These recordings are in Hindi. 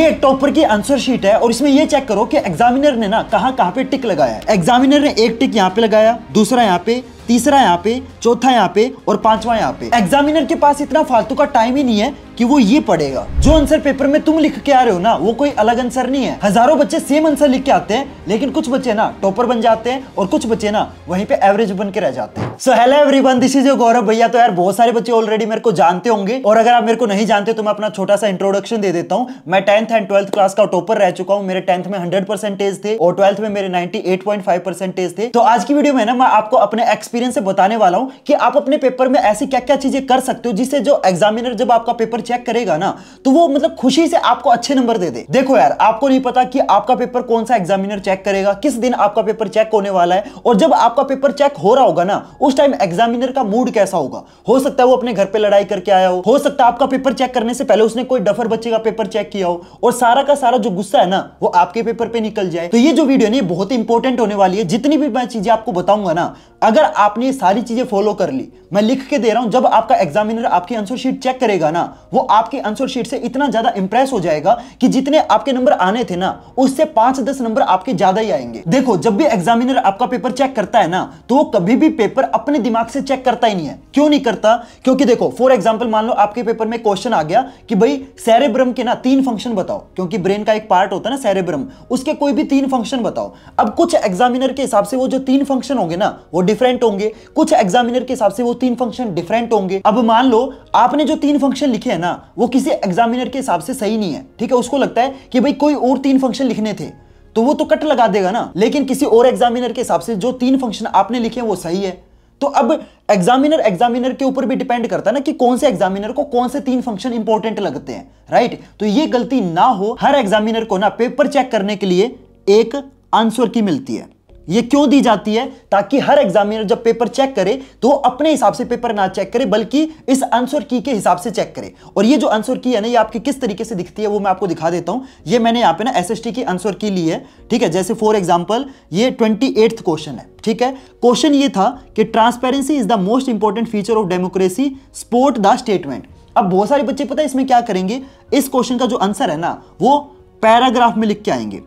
ये टॉपर की आंसर शीट है और इसमें ये चेक करो कि एग्जामिनर ने ना कहां कहां पे टिक लगाया एग्जामिनर ने एक टिक यहां पे लगाया दूसरा यहां पे तीसरा यहाँ पे चौथा यहाँ पे और पांचवा यहाँ पे एग्जामिनर के पास इतना फालतू का टाइम ही नहीं है कि वो ये पढ़ेगा जो आंसर पेपर में तुम लिख के आ रहे हो ना वो कोई अलग आंसर नहीं है हजारों बच्चे सेम आंसर लिख के आते हैं लेकिन कुछ बच्चे ना टॉपर बन जाते हैं और कुछ बच्चे ना वहीं पे एवरेज बन के रह जाते हैं so hello everyone this is your Gaurav bhaiya तो यार बहुत सारे बच्चे ऑलरेडी मेरे को जानते होंगे और अगर आप मेरे को नहीं जानते तो मैं अपना छोटा सा इंट्रोडक्शन दे देता हूँ मैं टेंथ एंड ट्वेल्थ क्लास का टॉपर रह चुका हूँ मेरे टेंथ में हंड्रेड परसेंटेज थे और ट्वेल्थ में मेरे नाइनटी थे तो आज की वीडियो में ना मैं आपको अपने एक्सपीरियंस एक्सपीरियंस से बताने वाला हूं कि आप अपने पेपर में ऐसी क्या क्या चीजें कर सकते हो जिससे जो एग्जामिनर जब आपका पेपर चेक करेगा ना तो वो मतलब खुशी से आपको अच्छे नंबर दे दे देखो यार आपको नहीं पता कि आपका पेपर कौन सा एग्जामिनर चेक करेगा किस दिन आपका पेपर चेक होने वाला है और जब आपका पेपर चेक हो रहा होगा ना उस टाइम एग्जामिनर का मूड कैसा होगा हो सकता है वो अपने घर पर लड़ाई करके आया हो हो सकता है आपका पेपर चेक करने से पहले उसने कोई डफर बच्चे का पेपर चेक किया हो और सारा का सारा जो गुस्सा है ना वो आपके पेपर पे निकल जाए तो ये जो वीडियो ना बहुत इंपॉर्टेंट होने वाली है जितनी भी मैं चीजें आपको बताऊंगा ना अगर आपने ये सारी चीजें फॉलो कर ली मैं लिख के दे रहा हूं जब आपका एग्जामिनर आपकी आंसर शीट चेक करेगा ना वो आपके आंसर शीट से इतना ज्यादा इंप्रेस हो जाएगा कि जितने आपके नंबर आने थे ना उससे पांच दस नंबर आपके ज्यादा ही आएंगे देखो जब भी एग्जामिनर आपका पेपर चेक करता है ना तो वो कभी भी पेपर अपने दिमाग से चेक करता ही नहीं है क्यों नहीं करता क्योंकि देखो फॉर एग्जाम्पल मान लो आपके पेपर में क्वेश्चन आ गया कि भाई सैरेब्रम के ना तीन फंक्शन बताओ क्योंकि ब्रेन का एक पार्ट होता है ना सैरेब्रम उसके कोई भी तीन फंक्शन बताओ अब कुछ एग्जामिनर के हिसाब से वो जो तीन फंक्शन होंगे ना वो डिफरेंट होंगे कुछ एग्जामिनर के हिसाब से वो तीन फंक्शन डिफरेंट होंगे अब मान लो आपने जो तीन फंक्शन लिखे हैं ना वो किसी एग्जामिनर के हिसाब से सही नहीं है ठीक है उसको लगता है कि भाई कोई और तीन फंक्शन लिखने थे तो वो तो कट लगा देगा ना लेकिन किसी और एग्जामिनर के हिसाब से जो तीन फंक्शन आपने लिखे हैं वो सही है तो अब एग्जामिनर एग्जामिनर के ऊपर भी डिपेंड करता है ना कि कौन से एग्जामिनर को कौन से तीन फंक्शन इंपॉर्टेंट लगते हैं राइट तो ये गलती ना हो हर एग्जामिनर को ना पेपर चेक करने के लिए एक आंसर की मिलती है ये क्यों दी जाती है ताकि हर एग्जामिनर जब पेपर चेक करे तो अपने हिसाब से पेपर ना चेक करे बल्कि इस आंसर की के हिसाब से चेक करे और ये जो आंसर की है ना ये आपकी किस तरीके से दिखती है वो मैं आपको दिखा देता हूं ये मैंने यहां पे ना एसएसटी की आंसर की ली है ठीक है जैसे फॉर एग्जाम्पल ये ट्वेंटी क्वेश्चन है ठीक है क्वेश्चन ये था कि transparency is the most important feature of democracy support the statement अब बहुत सारे बच्चे पता है इसमें क्या करेंगे इस क्वेश्चन का जो आंसर है ना वो पैराग्राफ में लिख के आएंगे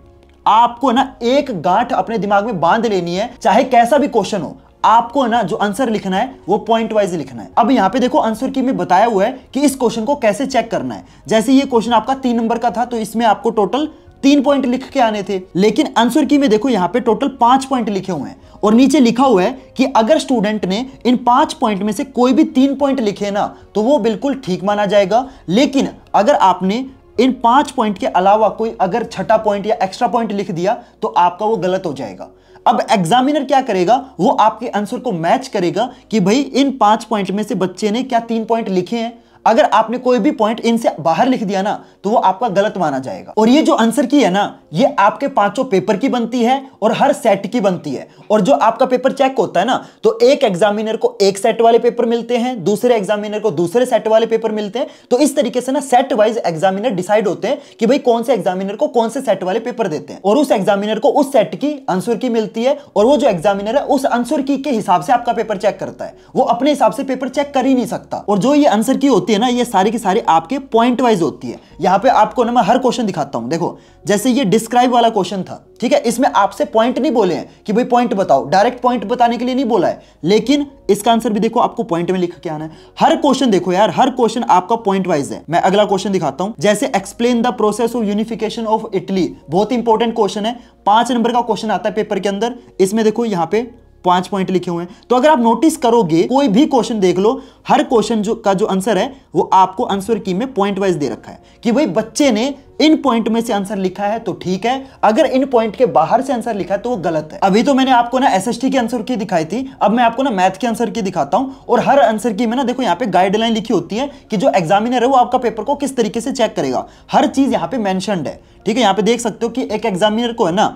आपको ना एक गांठ अपने दिमाग में बांध लेनी है चाहे कैसा भी क्वेश्चन हो आपको ना जो आंसर लिखना है वो पॉइंट वाइज लिखना है अब यहाँ पे देखो आंसर की में बताया हुआ है कि इस क्वेश्चन को कैसे चेक करना है जैसे ये क्वेश्चन आपका तीन नंबर का था तो इसमें आपको टोटल तीन पॉइंट लिख के आने थे लेकिन आंसर की में देखो यहाँ पे टोटल पांच पॉइंट लिखे हुए हैं और नीचे लिखा हुआ है कि अगर स्टूडेंट ने इन पांच पॉइंट में से कोई भी तीन पॉइंट लिखे ना तो वो बिल्कुल ठीक माना जाएगा लेकिन अगर आपने इन पांच पॉइंट के अलावा कोई अगर छठा पॉइंट या एक्स्ट्रा पॉइंट लिख दिया तो आपका वो गलत हो जाएगा अब एग्जामिनर क्या करेगा वो आपके आंसर को मैच करेगा कि भाई इन पांच पॉइंट में से बच्चे ने क्या तीन पॉइंट लिखे हैं अगर आपने कोई भी पॉइंट इनसे बाहर लिख दिया ना तो वो आपका गलत माना जाएगा और ये जो आंसर की है ना ये आपके पांचों पेपर की बनती है और हर सेट की बनती है और जो आपका पेपर चेक होता है ना तो एक एग्जामिनर को एक सेट वाले पेपर मिलते हैं दूसरे एग्जामिनर को दूसरे सेट वाले पेपर मिलते हैं तो इस तरीके से ना सेट वाइज एग्जामिनर डिसाइड होते हैं कि भाई कौन से एग्जामिनर को कौन से सेट वाले पेपर देते हैं और उस एग्जामिनर को उस सेट की आंसर की मिलती है और वो जो एग्जामिनर है उस आंसर की के हिसाब से आपका पेपर चेक करता है वो अपने हिसाब से पेपर चेक कर ही नहीं सकता और जो ये आंसर की होती है ना ये सारी की सारी आपके पॉइंट वाइज होती है यहां पे आपको ना मैं हर क्वेश्चन दिखाता हूं देखो जैसे ये डिस्क्राइब वाला क्वेश्चन था ठीक है इसमें आपसे पॉइंट नहीं बोले हैं कि भाई पॉइंट बताओ डायरेक्ट पॉइंट बताने के लिए नहीं बोला है लेकिन इसका आंसर भी देखो आपको पॉइंट में लिख के आना है हर क्वेश्चन देखो यार हर क्वेश्चन आपका पॉइंट वाइज है मैं अगला क्वेश्चन दिखाता हूं जैसे explain the process of unification of Italy बहुत इंपॉर्टेंट क्वेश्चन है पांच नंबर का क्वेश्चन आता है पेपर के अंदर इसमें देखो यहां पर पांच पॉइंट लिखे हुए हैं तो अगर आप नोटिस करोगे कोई भी क्वेश्चन देख लो हर क्वेश्चन जो का जो आंसर है वो आपको आंसर की में पॉइंट वाइज दे रखा है कि भाई बच्चे ने इन पॉइंट में से आंसर लिखा है तो ठीक है अगर इन पॉइंट के बाहर से आंसर लिखा है तो वो गलत है अभी तो मैंने आपको ना एस की आंसर की दिखाई थी अब मैं आपको ना मैथ की आंसर की दिखाता हूं और हर आंसर की में ना देखो यहाँ पे गाइडलाइन लिखी होती है कि जो एग्जामिनर है वो आपका पेपर को किस तरीके से चेक करेगा हर चीज यहाँ पे मैंशनड है ठीक है यहाँ पे देख सकते हो कि एक एग्जामिनर को है ना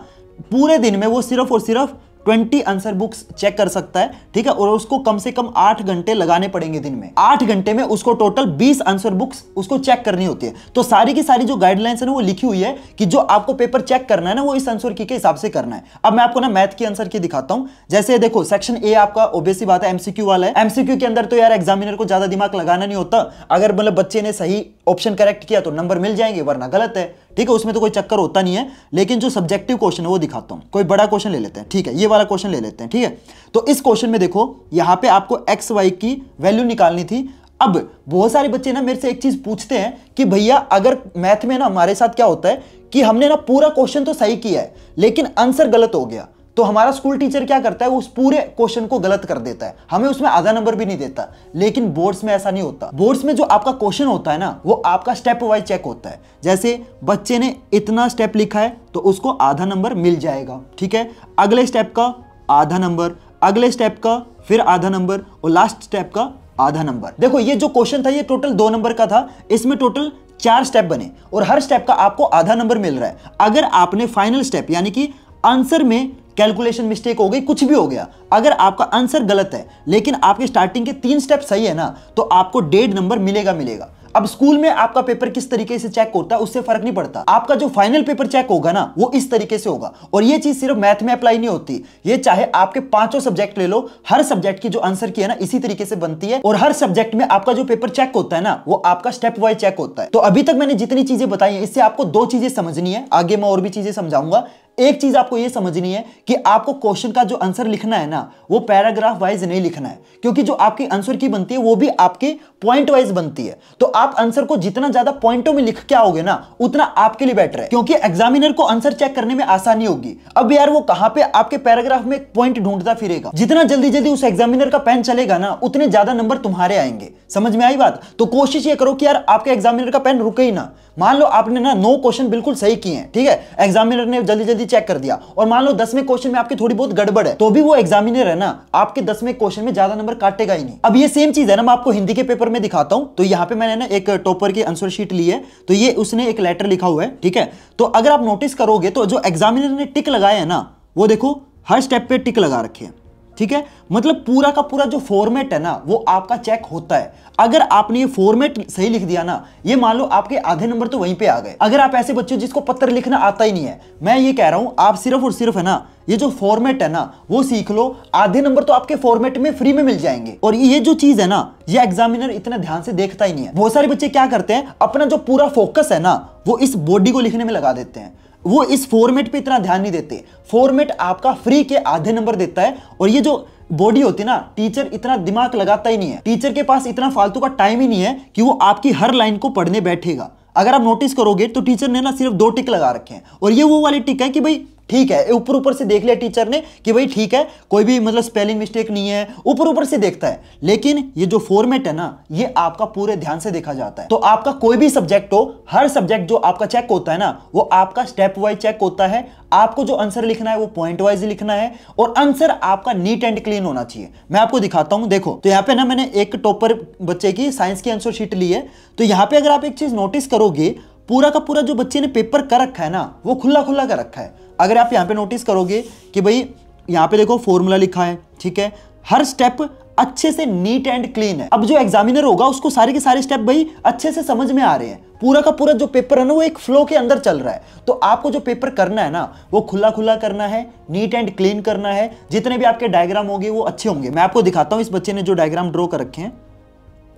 पूरे दिन में वो सिर्फ और सिर्फ ट्वेंटी आंसर बुक्स चेक कर सकता है ठीक है और उसको कम से कम आठ घंटे लगाने पड़ेंगे दिन में आठ घंटे में उसको टोटल बीस आंसर बुक्स उसको चेक करनी होती है तो सारी की सारी जो गाइडलाइंस है वो लिखी हुई है कि जो आपको पेपर चेक करना है ना वो इस आंसर की के हिसाब से करना है अब मैं आपको ना मैथ की आंसर की दिखाता हूं जैसे देखो सेक्शन ए आपका ओबीसी बात है एमसीक्यू वाला है एमसीक्यू के अंदर तो यार एग्जामिनर को ज्यादा दिमाग लगाना नहीं होता अगर मतलब बच्चे ने सही ऑप्शन करेक्ट किया तो नंबर मिल जाएंगे वरना गलत है ठीक है उसमें तो कोई चक्कर होता नहीं है लेकिन जो सब्जेक्टिव क्वेश्चन है वो दिखाता हूँ कोई बड़ा क्वेश्चन ले लेते हैं ठीक है ये वाला क्वेश्चन ले लेते हैं ठीक है तो इस क्वेश्चन में देखो यहाँ पे आपको एक्स वाई की वैल्यू निकालनी थी अब बहुत सारे बच्चे ना मेरे से एक चीज पूछते हैं कि भैया अगर मैथ में ना हमारे साथ क्या होता है कि हमने ना पूरा क्वेश्चन तो सही किया है लेकिन आंसर गलत हो गया तो हमारा स्कूल टीचर क्या करता है उस पूरे क्वेश्चन को गलत कर देता है हमें उसमें आधा नंबर भी नहीं देता लेकिन बोर्ड्स में ऐसा नहीं होता बोर्ड्स में जो आपका क्वेश्चन होता है ना वो आपका स्टेप वाइज चेक होता है जैसे बच्चे ने इतना स्टेप लिखा है तो उसको आधा नंबर मिल जाएगा ठीक है अगले स्टेप का आधा नंबर अगले स्टेप का फिर आधा नंबर और लास्ट स्टेप का आधा नंबर देखो ये जो क्वेश्चन था ये टोटल दो नंबर का था इसमें टोटल चार स्टेप बने और हर स्टेप का आपको आधा नंबर मिल रहा है अगर आपने फाइनल स्टेप यानी कि आंसर में कैलकुलेशन मिस्टेक हो गई कुछ भी हो गया अगर आपका आंसर गलत है लेकिन आपके स्टार्टिंग के तीन स्टेप सही है ना तो आपको डेढ़ नंबर मिलेगा मिलेगा अब स्कूल में आपका पेपर किस तरीके से चेक होता है उससे फर्क नहीं पड़ता आपका जो फाइनल पेपर चेक होगा ना वो इस तरीके से होगा और ये चीज सिर्फ मैथ में अप्लाई नहीं होती ये चाहे आपके पांचों सब्जेक्ट ले लो हर सब्जेक्ट की जो आंसर की है ना इसी तरीके से बनती है और हर सब्जेक्ट में आपका जो पेपर चेक होता है ना वो आपका स्टेप वाइज चेक होता है तो अभी तक मैंने जितनी चीजें बताई है इससे आपको दो चीजें समझनी है आगे मैं और भी चीजें समझाऊंगा एक चीज आपको ये समझनी है कि आपको क्वेश्चन का जो आंसर लिखना है ना वो पैराग्राफ वाइज नहीं लिखना है क्योंकि जो आपकी आंसर की बनती है वो भी आपके पॉइंट वाइज बनती है तो आप आंसर को जितना ज्यादा पॉइंटों में लिख के आओगे ना उतना आपके लिए बेटर है क्योंकि एग्जामिनर को आंसर चेक करने में आसानी होगी अब यार वो कहां पे आपके पैराग्राफ में पॉइंट ढूंढता फिरेगा जितना जल्दी जल्दी उस एग्जामिनर का पेन चलेगा ना उतने ज्यादा नंबर तुम्हारे आएंगे समझ में आई बात तो कोशिश ये करो कि यार आपके एग्जामिनर का पेन रुके ही ना मान लो आपने ना नौ क्वेश्चन बिल्कुल सही किए हैं ठीक है एग्जामिनर ने जल्दी जल्दी चेक कर दिया और मान लो दसवें क्वेश्चन में आपकी थोड़ी बहुत गड़बड़ है तो भी वो एग्जामिनर है ना आपके दसवें क्वेश्चन में ज्यादा नंबर काटेगा ही नहीं अब ये सेम चीज है ना मैं आपको हिंदी के पेपर में दिखाता हूँ तो यहाँ पे मैंने ना एक टॉपर की आंसर शीट ली है तो ये उसने एक लेटर लिखा हुआ है ठीक है तो अगर आप नोटिस करोगे तो जो एग्जामिनर ने टिक लगाया है ना वो देखो हर स्टेप पे टिक लगा रखे हैं ठीक है मतलब पूरा का पूरा जो फॉर्मेट है ना वो आपका चेक होता है अगर आपने ये फॉर्मेट सही लिख दिया ना ये मान लो आपके आधे नंबर तो वहीं पे आ गए अगर आप ऐसे बच्चों जिसको पत्र लिखना आता ही नहीं है मैं ये कह रहा हूं आप सिर्फ और सिर्फ है ना ये जो फॉर्मेट है ना वो सीख लो आधे नंबर तो आपके फॉर्मेट में फ्री में मिल जाएंगे और ये जो चीज है ना ये एग्जामिनर इतना ध्यान से देखता ही नहीं है बहुत सारे बच्चे क्या करते हैं अपना जो पूरा फोकस है ना वो इस बॉडी को लिखने में लगा देते हैं वो इस फॉर्मेट पे इतना ध्यान नहीं देते फॉर्मेट आपका फ्री के आधे नंबर देता है और ये जो बॉडी होती है ना टीचर इतना दिमाग लगाता ही नहीं है टीचर के पास इतना फालतू का टाइम ही नहीं है कि वो आपकी हर लाइन को पढ़ने बैठेगा अगर आप नोटिस करोगे तो टीचर ने ना सिर्फ दो टिक लगा रखे हैं और ये वो वाली टिक है कि भाई ठीक है ऊपर ऊपर से देख लिया टीचर ने कि भाई ठीक है कोई भी मतलब स्पेलिंग मिस्टेक नहीं है ऊपर ऊपर से देखता है लेकिन ये जो फॉर्मेट है ना ये आपका पूरे ध्यान से देखा जाता है तो आपका कोई भी सब्जेक्ट हो हर सब्जेक्ट जो आपका चेक होता है ना वो आपका स्टेप वाइज चेक होता है आपको जो आंसर लिखना है वो पॉइंट वाइज लिखना है और आंसर आपका नीट एंड क्लीन होना चाहिए मैं आपको दिखाता हूं देखो तो यहाँ पे ना मैंने एक टॉपर बच्चे की साइंस की आंसर शीट ली है तो यहाँ पे अगर आप एक चीज नोटिस करोगे पूरा का पूरा जो बच्चे ने पेपर कर रखा है ना वो खुला खुला कर रखा है अगर आप यहाँ पे नोटिस करोगे कि भाई यहाँ पे देखो फॉर्मूला लिखा है ठीक है हर स्टेप अच्छे से नीट एंड क्लीन है अब जो एग्जामिनर होगा उसको सारे के सारे स्टेप भाई अच्छे से समझ में आ रहे हैं पूरा का पूरा जो पेपर है ना वो एक फ्लो के अंदर चल रहा है तो आपको जो पेपर करना है ना वो खुला खुला करना है नीट एंड क्लीन करना है जितने भी आपके डायग्राम होंगे वो अच्छे होंगे मैं आपको दिखाता हूँ इस बच्चे ने जो डायग्राम ड्रॉ कर रखे हैं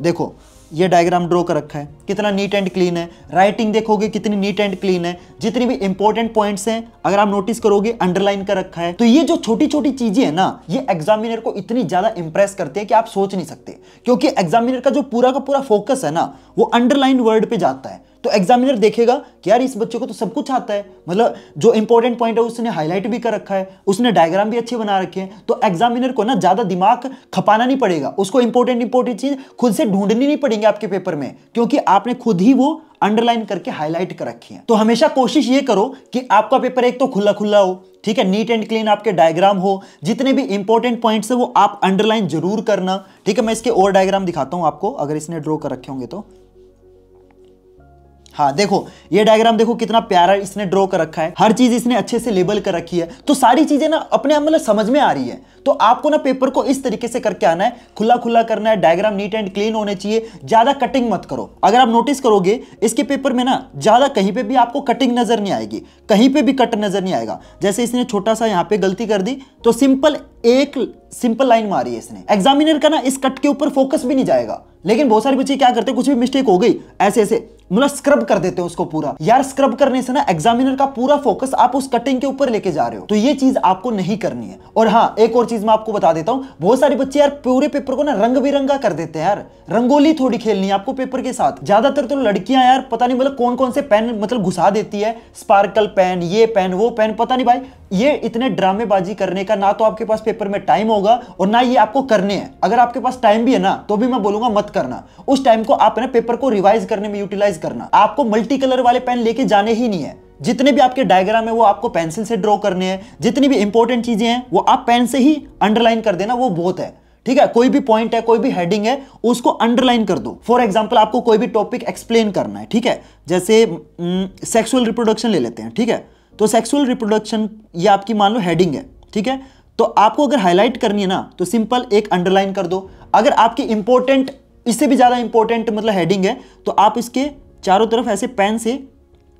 देखो ये डायग्राम ड्रॉ कर रखा है कितना नीट एंड क्लीन है राइटिंग देखोगे कितनी नीट एंड क्लीन है जितनी भी इंपॉर्टेंट पॉइंट्स हैं अगर आप नोटिस करोगे अंडरलाइन कर रखा है तो ये जो छोटी छोटी चीजें हैं ना ये एग्जामिनर को इतनी ज्यादा इंप्रेस करती है कि आप सोच नहीं सकते क्योंकि एग्जामिनर का जो पूरा का पूरा फोकस है ना वो अंडरलाइन वर्ड पर जाता है तो एग्जामिनर देखेगा कि यार इस बच्चे को तो सब कुछ आता है मतलब जो इंपॉर्टेंट पॉइंट है उसने हाईलाइट भी कर रखा है उसने डायग्राम भी अच्छे बना रखे हैं तो एग्जामिनर को ना ज़्यादा दिमाग खपाना नहीं पड़ेगा उसको इंपॉर्टेंट इंपॉर्टेंट चीज़ खुद से ढूंढनी नहीं पड़ेगी आपके पेपर में क्योंकि आपने खुद ही वो अंडरलाइन करके हाईलाइट कर रखी है तो हमेशा कोशिश ये करो कि आपका पेपर एक तो खुला खुला हो ठीक है नीट एंड क्लीन आपके डायग्राम हो जितने भी इंपॉर्टेंट पॉइंट्स है वो आप अंडरलाइन जरूर करना ठीक है मैं इसके और डायग्राम दिखाता हूँ आपको अगर इसने ड्रॉ कर रखे होंगे तो हाँ देखो ये डायग्राम देखो कितना प्यारा इसने ड्रॉ कर रखा है हर चीज इसने अच्छे से लेबल कर रखी है तो सारी चीजें ना अपने आप मतलब समझ में आ रही है तो आपको ना पेपर को इस तरीके से करके आना है खुला खुला करना है डायग्राम नीट एंड क्लीन होने चाहिए ज्यादा कटिंग मत करो अगर आप नोटिस करोगे इसके पेपर में ना ज्यादा कहीं पे भी आपको कटिंग नजर नहीं आएगी कहीं पे भी कट नजर नहीं आएगा जैसे इसने छोटा सा यहाँ पे गलती कर दी तो सिंपल एक सिंपल लाइन मारी है इसने एग्जामिनर का ना इस कट के ऊपर फोकस भी नहीं जाएगा लेकिन बहुत सारे बच्चे क्या करते हैं कुछ भी मिस्टेक हो गई ऐसे ऐसे मतलब स्क्रब कर देते हैं उसको पूरा यार स्क्रब करने से ना एग्जामिनर का पूरा फोकस आप उस कटिंग के ऊपर लेके जा रहे हो तो ये चीज आपको नहीं करनी है और हाँ एक और चीज मैं आपको बता देता हूँ बहुत सारे बच्चे यार पूरे पेपर को ना रंग बिरंगा कर देते हैं यार रंगोली थोड़ी खेलनी है आपको पेपर के साथ ज्यादातर तो लड़कियां यार पता नहीं मतलब कौन कौन से पेन मतलब घुसा देती है स्पार्कल पेन ये पेन वो पेन पता नहीं भाई ये इतने ड्रामेबाजी करने का ना तो आपके पास पेपर में टाइम होगा और ना ये आपको करने हैं अगर आपके पास टाइम भी है ना तो भी मैं बोलूंगा मत करना उस टाइम को आप ना पेपर को रिवाइज करने में यूटिलाइज करना आपको मल्टी कलर वाले पेन लेके जाने ही नहीं है जितने भी आपके डायग्राम है वो आपको पेंसिल से ड्रॉ करने हैं जितनी भी इंपॉर्टेंट चीजें हैं वो आप पेन से ही अंडरलाइन कर देना वो बहुत है ठीक है कोई भी पॉइंट है कोई भी हेडिंग है उसको अंडरलाइन कर दो फॉर एग्जाम्पल आपको कोई भी टॉपिक एक्सप्लेन करना है ठीक है जैसे सेक्सुअल हम्म, रिप्रोडक्शन ले लेते हैं ठीक है तो सेक्सुअल रिप्रोडक्शन ये आपकी मान लो हेडिंग है ठीक है तो आपको अगर हाईलाइट करनी है ना तो सिंपल एक अंडरलाइन कर दो अगर आपकी इंपॉर्टेंट इससे भी ज़्यादा इंपॉर्टेंट मतलब हेडिंग है तो आप इसके चारों तरफ ऐसे पेन से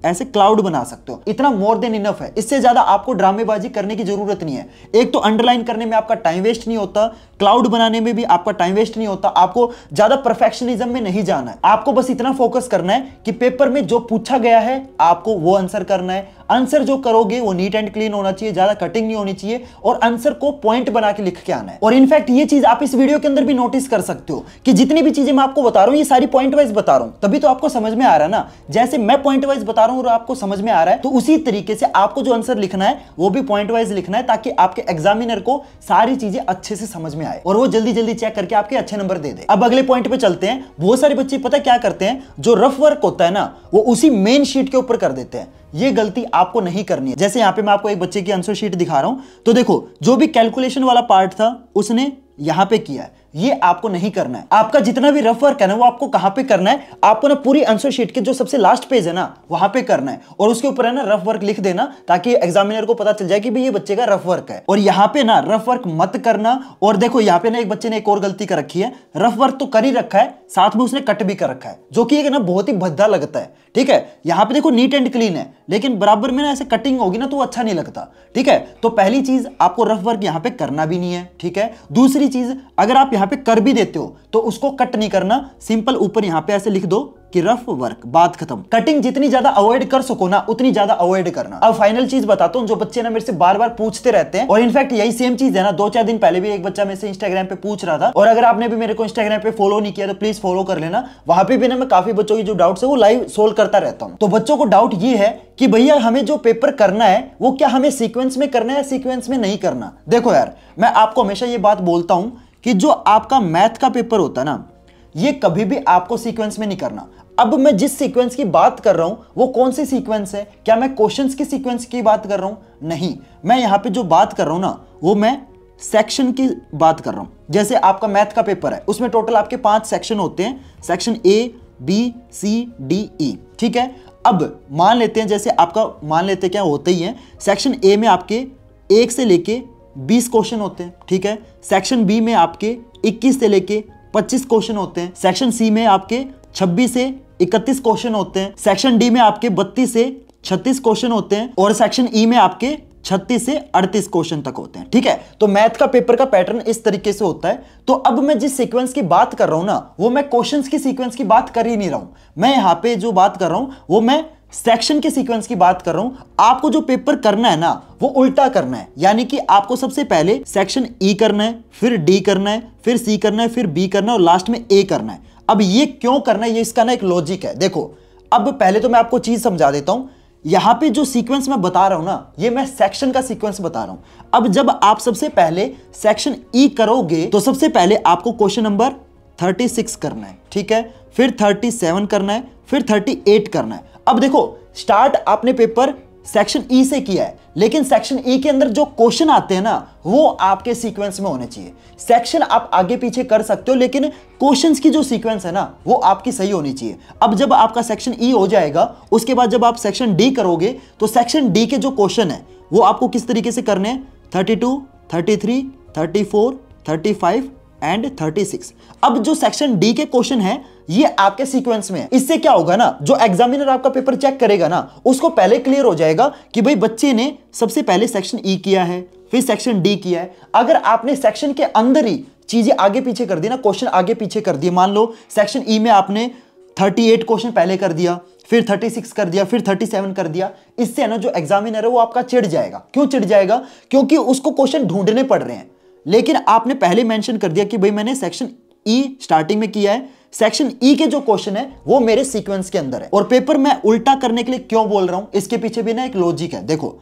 ऐसे क्लाउड बना सकते हो इतना मोर देन इनफ है इससे ज्यादा आपको ड्रामेबाजी करने की जरूरत नहीं है एक तो अंडरलाइन करने में आपका टाइम वेस्ट नहीं होता क्लाउड बनाने में भी आपका टाइम वेस्ट नहीं होता आपको ज्यादा परफेक्शनिज्म में नहीं जाना है आपको बस इतना फोकस करना है कि पेपर में जो पूछा गया है आपको वो आंसर करना है आंसर जो करोगे वो नीट एंड क्लीन होना चाहिए ज्यादा कटिंग नहीं होनी चाहिए और आंसर को पॉइंट बना के लिख के आना है और इनफैक्ट ये चीज आप इस वीडियो के अंदर भी नोटिस कर सकते हो कि जितनी भी चीजें मैं आपको बता रहा हूं ये सारी पॉइंट वाइज बता रहा हूं तभी तो आपको समझ में आ रहा है ना जैसे मैं पॉइंट वाइज बता रहा हूं और आपको समझ में आ रहा है तो उसी तरीके से आपको जो आंसर लिखना है वो भी पॉइंट वाइज लिखना है ताकि आपके एग्जामिनर को सारी चीजें अच्छे से समझ में आए और वो जल्दी जल्दी चेक करके आपके अच्छे नंबर दे दे अब अगले पॉइंट पे चलते हैं बहुत सारे बच्चे पता क्या करते हैं जो रफ वर्क होता है ना वो उसी मेन शीट के ऊपर कर देते हैं ये गलती आपको नहीं करनी है जैसे यहां पे मैं आपको एक बच्चे की आंसर शीट दिखा रहा हूं तो देखो जो भी कैलकुलेशन वाला पार्ट था उसने यहां पे किया है ये आपको नहीं करना है आपका जितना भी रफ वर्क है ना वो आपको कहां पे करना है आपको ना पूरी आंसर शीट के जो सबसे लास्ट पेज है ना वहां पे करना है और उसके ऊपर है ना रफ वर्क लिख देना ताकि एग्जामिनर को पता चल जाए कि भाई ये बच्चे का रफ वर्क है और यहाँ पे ना रफ वर्क मत करना और देखो यहाँ पे ना एक बच्चे ने एक और गलती कर रखी है रफ वर्क तो कर ही रखा है साथ में उसने कट भी कर रखा है जो कि एक ना बहुत ही भद्दा लगता है ठीक है यहाँ पे देखो नीट एंड क्लीन है लेकिन बराबर में ना ऐसे कटिंग होगी ना तो अच्छा नहीं लगता ठीक है तो पहली चीज आपको रफ वर्क यहाँ पे करना भी नहीं है ठीक है दूसरी चीज अगर आप यहां पे कर भी देते हो तो उसको कट नहीं करना सिंपल ऊपर यहां पे ऐसे लिख दो कि रफ वर्क बात खत्म कटिंग जितनी ज्यादा अवॉइड कर सको ना उतनी ज्यादा अवॉइड करना अब फाइनल चीज बताता हूँ जो बच्चे ना मेरे से बार बार पूछते रहते हैं और इनफैक्ट यही सेम चीज है ना दो चार दिन पहले भी एक बच्चा मेरे से इंस्टाग्राम पे पूछ रहा था और अगर आपने भी मेरे को इंस्टाग्राम पे फॉलो नहीं किया तो प्लीज फॉलो कर लेना वहां पर भी ना मैं काफी बच्चों की जो डाउट है वो लाइव सोल्व करता रहता हूँ तो बच्चों को डाउट ये है कि भैया हमें जो पेपर करना है वो क्या हमें सीक्वेंस में करना है सीक्वेंस में नहीं करना देखो यार मैं आपको हमेशा ये बात बोलता हूँ कि जो आपका मैथ का पेपर होता ना ये कभी भी आपको सीक्वेंस में नहीं करना अब मैं जिस सीक्वेंस की बात कर रहा हूं वो कौन सी सीक्वेंस है क्या मैं क्वेश्चंस की सीक्वेंस की बात कर रहा हूं नहीं मैं यहां पे जो बात कर रहा हूं ना वो मैं सेक्शन की बात कर रहा हूं जैसे आपका मैथ का पेपर है उसमें टोटल आपके पांच सेक्शन होते हैं section A B C D E ठीक है अब मान लेते हैं जैसे आपका मान लेते क्या होते ही है सेक्शन ए में आपके एक से लेके बीस क्वेश्चन होते हैं ठीक है सेक्शन बी में आपके इक्कीस से लेके पच्चीस क्वेश्चन होते हैं सेक्शन सी में आपके छब्बीस से इकतीस क्वेश्चन होते हैं सेक्शन डी में आपके बत्तीस से छत्तीस क्वेश्चन होते हैं और सेक्शन ई e में आपके छत्तीस से अड़तीस क्वेश्चन तक होते हैं ठीक है तो मैथ का पेपर का पैटर्न इस तरीके से होता है तो अब मैं जिस सीक्वेंस की बात कर रहा हूं ना वो मैं क्वेश्चंस की सीक्वेंस की बात कर ही नहीं रहा हूं मैं यहां पे जो बात कर रहा हूं वो मैं सेक्शन के सीक्वेंस की बात कर रहा हूं आपको जो पेपर करना है ना वो उल्टा करना है यानी कि आपको सबसे पहले सेक्शन ई e करना है फिर डी करना है फिर सी करना है फिर बी करना है और लास्ट में ए करना है अब ये क्यों करना है ये इसका ना एक लॉजिक है देखो अब पहले तो मैं आपको चीज समझा देता हूं यहां पे जो सीक्वेंस मैं बता रहा हूं ना ये मैं सेक्शन का सीक्वेंस बता रहा हूं अब जब आप सबसे पहले सेक्शन ई e करोगे तो सबसे पहले आपको क्वेश्चन नंबर 36 करना है ठीक है फिर 37 करना है फिर 38 करना है अब देखो स्टार्ट आपने पेपर सेक्शन ई e से किया है लेकिन सेक्शन ई e के अंदर जो क्वेश्चन आते हैं ना वो आपके सीक्वेंस में होने चाहिए सेक्शन आप आगे पीछे कर सकते हो लेकिन क्वेश्चंस की जो सीक्वेंस है ना वो आपकी सही होनी चाहिए अब जब आपका सेक्शन ई e हो जाएगा उसके बाद जब आप सेक्शन डी करोगे तो सेक्शन डी के जो क्वेश्चन है वो आपको किस तरीके से करने हैं thirty two thirty three thirty four thirty five and 36 अब जो सेक्शन डी के क्वेश्चन है ये आपके सीक्वेंस में है इससे क्या होगा ना जो एग्जामिनर आपका पेपर चेक करेगा ना उसको पहले क्लियर हो जाएगा कि भाई बच्चे ने सबसे पहले सेक्शन ई e किया है फिर सेक्शन डी किया है अगर आपने सेक्शन के अंदर ही चीजें आगे पीछे कर दी ना क्वेश्चन आगे पीछे कर दिए मान लो सेक्शन ई e में आपने 38 क्वेश्चन पहले कर दिया फिर 36 कर दिया फिर 37 कर दिया इससे ना जो एग्जामिनर है वो आपका चिढ़ जाएगा क्यों चिढ़ जाएगा क्योंकि उसको क्वेश्चन ढूंढने पड़ रहे हैं लेकिन आपने पहले मेंशन कर दिया कि भाई मैंने सेक्शन ई e स्टार्टिंग में किया है सेक्शन ई e के जो क्वेश्चन है वो मेरे सीक्वेंस के अंदर है और पेपर मैं उल्टा करने के लिए क्यों बोल रहा हूं इसके पीछे भी ना एक लॉजिक है देखो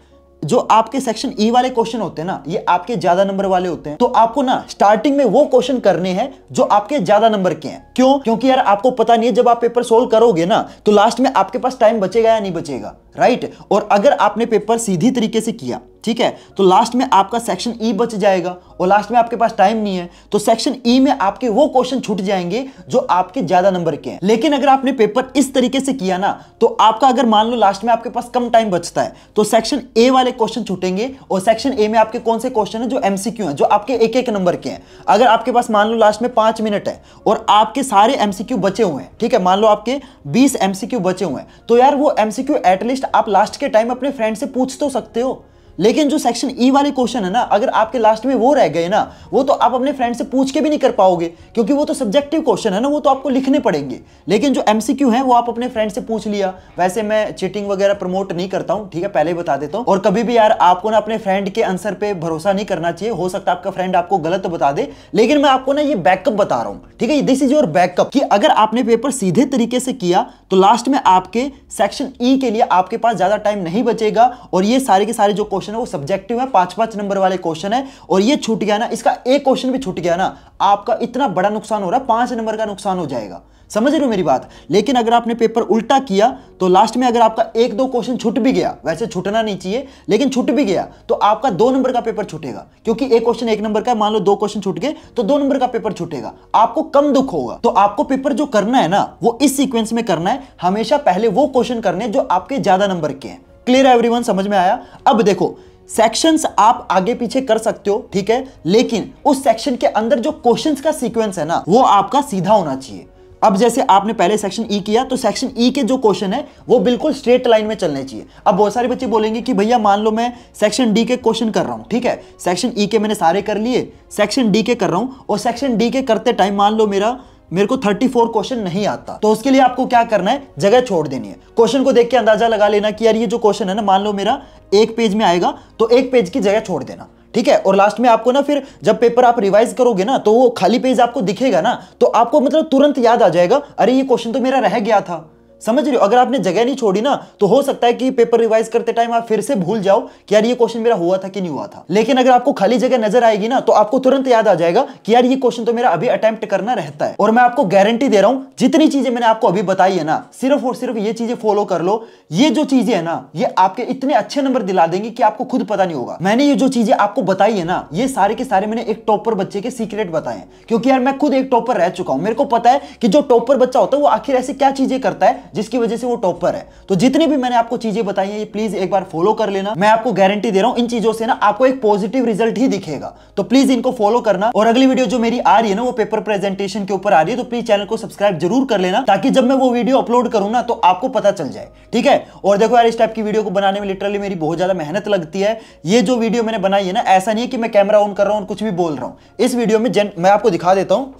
जो आपके सेक्शन ई e वाले क्वेश्चन होते हैं ना ये आपके ज्यादा नंबर वाले होते हैं तो आपको ना स्टार्टिंग में वो क्वेश्चन करने हैं जो आपके ज्यादा नंबर के हैं क्यों क्योंकि यार आपको पता नहीं है जब आप पेपर सोल्व करोगे ना तो लास्ट में आपके पास टाइम बचेगा या नहीं बचेगा राइट और अगर आपने पेपर सीधी तरीके से किया ठीक है तो लास्ट में आपका सेक्शन ई e बच जाएगा और लास्ट में आपके पास टाइम नहीं है तो सेक्शन ई e में आपके वो क्वेश्चन छूट जाएंगे जो आपके ज्यादा नंबर के हैं लेकिन अगर आपने पेपर इस तरीके से किया ना तो आपका अगर मान लो लास्ट में आपके पास कम टाइम बचता है तो सेक्शन ए वाले क्वेश्चन छूटेंगे और सेक्शन ए में आपके कौन से क्वेश्चन है जो एमसीक्यू है जो आपके एक एक नंबर के हैं अगर आपके पास मान लो लास्ट में पांच मिनट है और आपके सारे एमसीक्यू बचे हुए हैं ठीक है मान लो आपके बीस एमसीक्यू बचे हुए हैं तो यार वो एमसीक्यू एटलीस्ट आप लास्ट के टाइम अपने फ्रेंड से पूछ तो सकते हो लेकिन जो सेक्शन ई e वाले क्वेश्चन है ना अगर आपके लास्ट में वो रह गए ना वो तो आप अपने फ्रेंड से पूछ के भी नहीं कर पाओगे क्योंकि वो तो सब्जेक्टिव क्वेश्चन है ना वो तो आपको लिखने पड़ेंगे लेकिन जो एमसीक्यू है वो आप अपने फ्रेंड से पूछ लिया वैसे मैं चीटिंग वगैरह प्रमोट नहीं करता हूँ ठीक है पहले ही बता देता हूँ और कभी भी यार आपको ना अपने फ्रेंड के आंसर पर भरोसा नहीं करना चाहिए हो सकता आपका फ्रेंड आपको गलत बता दे लेकिन मैं आपको ना ये बैकअप बता रहा हूँ ठीक है दिस इज योर बैकअप कि अगर आपने पेपर सीधे तरीके से किया तो लास्ट में आपके सेक्शन ई e के लिए आपके पास ज्यादा टाइम नहीं बचेगा और ये सारे के सारे जो क्वेश्चन क्वेश्चन है वो सब्जेक्टिव है पांच पांच नंबर वाले क्वेश्चन है और ये छूट गया ना इसका एक क्वेश्चन भी छूट गया ना आपका इतना बड़ा नुकसान हो रहा है पांच नंबर का नुकसान हो जाएगा समझ रहे हो मेरी बात लेकिन अगर आपने पेपर उल्टा किया तो लास्ट में अगर आपका एक दो क्वेश्चन छूट भी गया वैसे छूटना नहीं चाहिए लेकिन छूट भी गया तो आपका दो नंबर का पेपर छूटेगा क्योंकि एक क्वेश्चन एक नंबर का मान लो दो क्वेश्चन छूट गए तो दो नंबर का पेपर छूटेगा आपको कम दुख होगा तो आपको पेपर जो करना है ना वो इस सिक्वेंस में करना है हमेशा पहले वो क्वेश्चन करने जो आपके ज्यादा नंबर के हैं क्लियर एवरीवन समझ में आया अब देखो सेक्शंस आप आगे पीछे कर सकते हो ठीक है लेकिन उस सेक्शन के अंदर जो क्वेश्चंस का सीक्वेंस है ना वो आपका सीधा होना चाहिए अब जैसे आपने पहले सेक्शन ई e किया तो सेक्शन ई e के जो क्वेश्चन है वो बिल्कुल स्ट्रेट लाइन में चलने चाहिए अब बहुत सारे बच्चे बोलेंगे कि भैया मान लो मैं सेक्शन डी के क्वेश्चन कर रहा हूं ठीक है सेक्शन ई e के मैंने सारे कर लिए सेक्शन डी के कर रहा हूं और सेक्शन डी के करते टाइम मान लो मेरा मेरे को 34 क्वेश्चन नहीं आता तो उसके लिए आपको क्या करना है जगह छोड़ देनी है क्वेश्चन को देख के अंदाजा लगा लेना कि यार ये जो क्वेश्चन है ना मान लो मेरा एक पेज में आएगा तो एक पेज की जगह छोड़ देना ठीक है और लास्ट में आपको ना फिर जब पेपर आप रिवाइज करोगे ना तो वो खाली पेज आपको दिखेगा ना तो आपको मतलब तुरंत याद आ जाएगा अरे ये क्वेश्चन तो मेरा रह गया था समझ रहे हो अगर आपने जगह नहीं छोड़ी ना तो हो सकता है कि पेपर रिवाइज करते टाइम आप फिर से भूल जाओ कि यार ये क्वेश्चन मेरा हुआ था कि नहीं हुआ था लेकिन अगर आपको खाली जगह नजर आएगी ना तो आपको तुरंत याद आ जाएगा कि यार ये क्वेश्चन तो मेरा अभी अटेम्प्ट करना रहता है और मैं आपको गारंटी दे रहा हूं जितनी चीजें मैंने आपको अभी बताई है ना सिर्फ और सिर्फ ये चीजें फॉलो कर लो ये जो चीजें है ना ये आपके इतने अच्छे नंबर दिला देंगे कि आपको खुद पता नहीं होगा मैंने ये जो चीजें आपको बताई है ना ये सारे के सारे मैंने एक टॉपर बच्चे के सीक्रेट बताए क्योंकि यार मैं खुद एक टॉपर रह चुका हूं मेरे को पता है कि जो टॉपर बच्चा होता है वो आखिर ऐसी क्या चीजें करता है जिसकी वजह से वो टॉपर है तो जितनी भी मैंने आपको चीजें बताई है प्लीज एक बार फॉलो कर लेना मैं आपको गारंटी दे रहा हूं इन चीजों से ना आपको एक पॉजिटिव रिजल्ट ही दिखेगा तो प्लीज इनको फॉलो करना और अगली वीडियो जो मेरी आ रही है ना वो पेपर प्रेजेंटेशन के ऊपर आ रही है तो प्लीज चैनल को सब्सक्राइब जरूर कर लेना ताकि जब मैं वो वीडियो अपलोड करूँ ना तो आपको पता चल जाए ठीक है और देखो यार इस टाइप की वीडियो को बनाने में लिटरली मेरी बहुत ज्यादा मेहनत लगती है ये जो वीडियो मैंने बनाई है ना ऐसा नहीं है कि मैं कैमरा ऑन कर रहा हूँ कुछ भी बोल रहा हूँ इस वीडियो में मैं आपको दिखा देता हूँ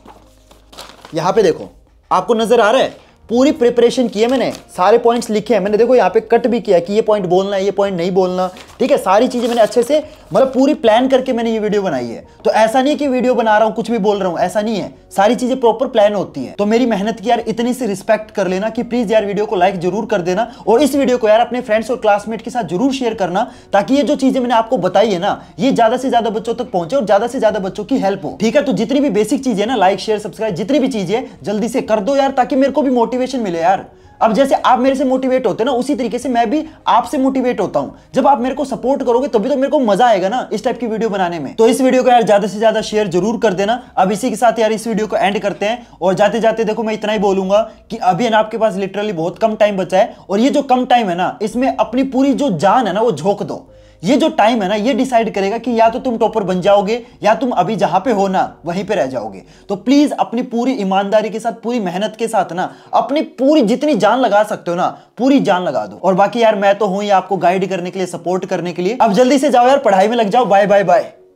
यहाँ पे देखो आपको नजर आ रहा है पूरी प्रिपरेशन की है मैंने सारे पॉइंट्स लिखे हैं मैंने देखो यहाँ पे कट भी किया कि ये पॉइंट बोलना है ये पॉइंट नहीं बोलना ठीक है सारी चीज़ें मैंने अच्छे से मतलब पूरी प्लान करके मैंने ये वीडियो बनाई है तो ऐसा नहीं है कि वीडियो बना रहा हूँ कुछ भी बोल रहा हूँ ऐसा नहीं है सारी चीज़ें प्रॉपर प्लान होती है तो मेरी मेहनत की यार इतनी सी रिस्पेक्ट कर लेना कि प्लीज़ यार वीडियो को लाइक जरूर कर देना और इस वीडियो को यार अपने फ्रेंड्स और क्लासमेट के साथ जरूर शेयर करना ताकि ये जो चीज़ें मैंने आपको बताई है ना ये ज़्यादा से ज़्यादा बच्चों तक पहुंचे और ज़्यादा से ज़्यादा बच्चों की हेल्प हो ठीक है तो जितनी भी बेसिक चीज है ना लाइक शेयर सब्सक्राइब जितनी भी चीज़ें जल्दी से कर दो यार ताकि मेरे को भी मोटिव मोटिवेशन मिले यार अब जैसे आप मेरे से मोटिवेट होते हैं ना उसी तरीके से मैं भी आपसे मोटिवेट होता हूं जब आप मेरे को सपोर्ट करोगे तभी तो मेरे को मजा आएगा ना इस टाइप की वीडियो बनाने में तो इस वीडियो को यार ज्यादा से ज्यादा शेयर जरूर कर देना अब इसी के साथ यार इस वीडियो को एंड करते हैं और जाते जाते देखो मैं इतना ही बोलूंगा कि अभी ना आपके पास लिटरली बहुत कम टाइम बचा है और ये जो कम टाइम है ना इसमें अपनी पूरी जो जान है ना वो झोंक दो ये जो टाइम है ना ये डिसाइड करेगा कि या तो तुम टॉपर बन जाओगे या तुम अभी जहां पे हो ना वहीं पे रह जाओगे तो प्लीज अपनी पूरी ईमानदारी के साथ पूरी मेहनत के साथ ना अपनी पूरी जितनी जान लगा सकते हो ना पूरी जान लगा दो और बाकी यार मैं तो हूं ही आपको गाइड करने के लिए सपोर्ट करने के लिए अब जल्दी से जाओ यार पढ़ाई में लग जाओ बाय बाय बाय